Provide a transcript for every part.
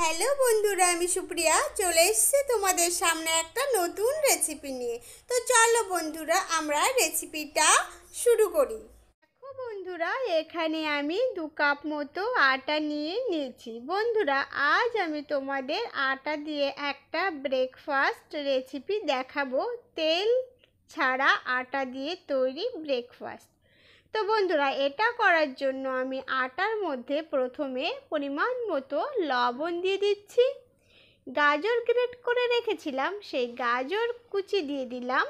hello বন্ধুরা আমি সুপ্রিয়া চলে এসেছি তোমাদের সামনে একটা নতুন রেসিপি নিয়ে তো চলো বন্ধুরা আমরা রেসিপিটা শুরু করি দেখো বন্ধুরা এখানে আমি দু কাপ মতো আটা নিয়ে নিয়েছি বন্ধুরা আজ আমি তোমাদের আটা দিয়ে একটা ব্রেকফাস্ট রেসিপি দেখাবো তেল ছাড়া আটা দিয়ে তৈরি ব্রেকফাস্ট তো বন্ধুরা এটা করার জন্য আমি আটার মধ্যে প্রথমে পরিমাণ মতো লবণ দিয়ে দিচ্ছি গাজর গ্রেট করে রেখেছিলাম সেই গাজর কুচি দিয়ে দিলাম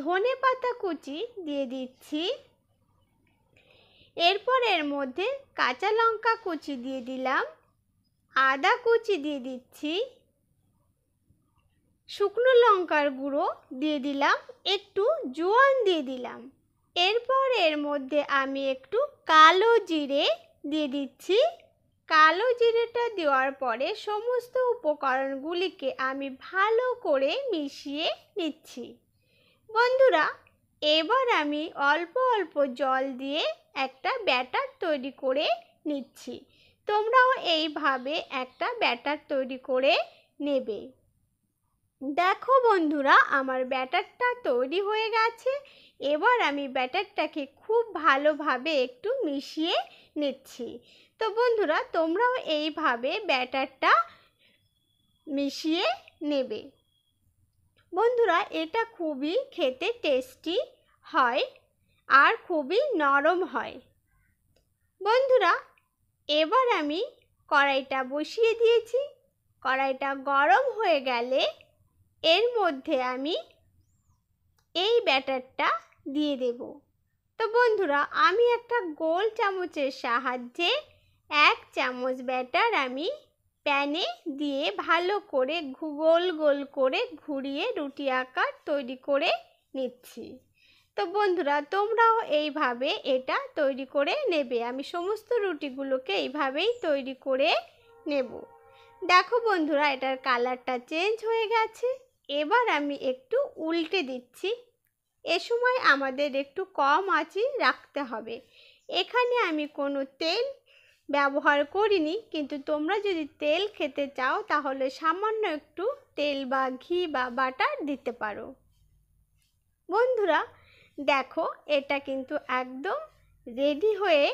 ধনে পাতা কুচি দিয়ে দিচ্ছি এরপর এর মধ্যে কাঁচা লঙ্কা কুচি দিয়ে দিলাম আদা কুচি দিয়ে দিচ্ছি শুকনো লঙ্কার গুঁড়ো দিয়ে দিলাম একটু জোয়ান দিয়ে দিলাম এরপর এর মধ্যে আমি একটু কালো জিরে দিয়ে দিচ্ছি কালো জিরেটা দেওয়ার পরে সমস্ত উপকরণগুলিকে আমি ভালো করে মিশিয়ে নিচ্ছি বন্ধুরা এবার আমি অল্প অল্প জল দিয়ে একটা ব্যাটার তৈরি করে নিচ্ছি তোমরাও এইভাবে একটা ব্যাটার তৈরি করে নেবে দেখো বন্ধুরা আমার ব্যাটারটা তৈরি হয়ে গেছে এবার আমি ব্যাটারটাকে খুব ভালোভাবে একটু মিশিয়ে নিচ্ছি তো বন্ধুরা তোমরাও এইভাবে ব্যাটারটা মিশিয়ে নেবে বন্ধুরা এটা খুবই খেতে টেস্টি হয় আর খুবই নরম হয় বন্ধুরা এবার আমি কড়াইটা বসিয়ে দিয়েছি কড়াইটা গরম হয়ে গেলে এর মধ্যে আমি এই ব্যাটারটা দিয়ে দেব তো বন্ধুরা আমি একটা গোল চামচের সাহায্যে এক চামচ ব্যাটার আমি প্যানে দিয়ে ভালো করে গোল গোল করে ঘুরিয়ে রুটি আকার তৈরি করে নিচ্ছি তো বন্ধুরা তোমরাও এইভাবে এটা তৈরি করে নেবে আমি সমস্ত রুটিগুলোকে এইভাবেই তৈরি করে নেব দেখো বন্ধুরা এটার কালারটা চেঞ্জ হয়ে গেছে এবার আমি একটু উল্টে দিচ্ছি এ সময় আমাদের একটু কম আঁচি রাখতে হবে এখানে আমি কোনো তেল ব্যবহার করিনি কিন্তু তোমরা যদি তেল খেতে চাও তাহলে সামান্য একটু তেল বা ঘি বা বাটার দিতে পারো বন্ধুরা দেখো এটা কিন্তু একদম রেডি হয়ে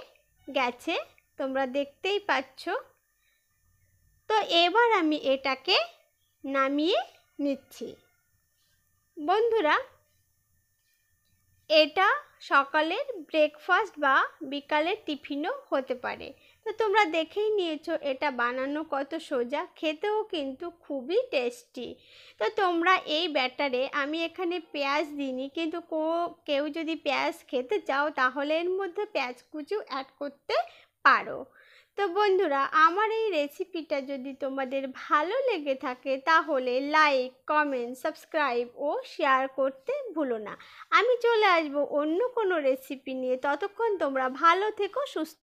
গেছে তোমরা দেখতেই পাচ্ছ তো এবার আমি এটাকে নামিয়ে নিচ্ছি বন্ধুরা এটা সকালের ব্রেকফাস্ট বা বিকালের টিফিনও হতে পারে তো তোমরা দেখেই নিয়েছো এটা বানানো কত সোজা খেতেও কিন্তু খুবই টেস্টি তো তোমরা এই ব্যাটারে আমি এখানে পেঁয়াজ দিইনি কিন্তু কেউ যদি পেঁয়াজ খেতে চাও তাহলে এর মধ্যে পেঁয়াজ কুচু অ্যাড করতে পারো তো বন্ধুরা আমার এই রেসিপিটা যদি তোমাদের ভালো লেগে থাকে তাহলে লাইক কমেন্ট সাবস্ক্রাইব ও শেয়ার করতে ভুলো না আমি চলে আসব অন্য কোনো রেসিপি নিয়ে ততক্ষণ তোমরা ভালো থেকো সুস্থ